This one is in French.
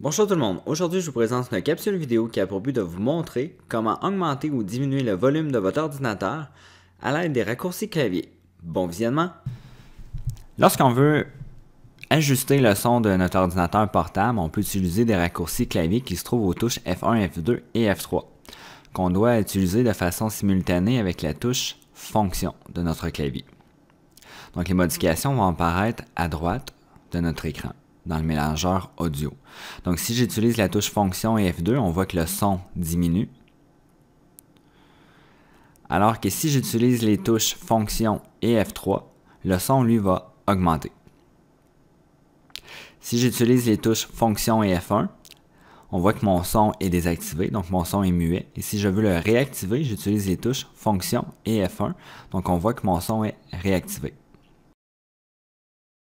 Bonjour tout le monde, aujourd'hui je vous présente une capsule vidéo qui a pour but de vous montrer comment augmenter ou diminuer le volume de votre ordinateur à l'aide des raccourcis clavier. Bon visionnement! Lorsqu'on veut ajuster le son de notre ordinateur portable, on peut utiliser des raccourcis clavier qui se trouvent aux touches F1, F2 et F3, qu'on doit utiliser de façon simultanée avec la touche Fonction de notre clavier. Donc les modifications vont apparaître à droite de notre écran dans le mélangeur audio. Donc si j'utilise la touche fonction et F2, on voit que le son diminue. Alors que si j'utilise les touches fonction et F3, le son lui va augmenter. Si j'utilise les touches fonction et F1, on voit que mon son est désactivé, donc mon son est muet. Et si je veux le réactiver, j'utilise les touches fonction et F1, donc on voit que mon son est réactivé.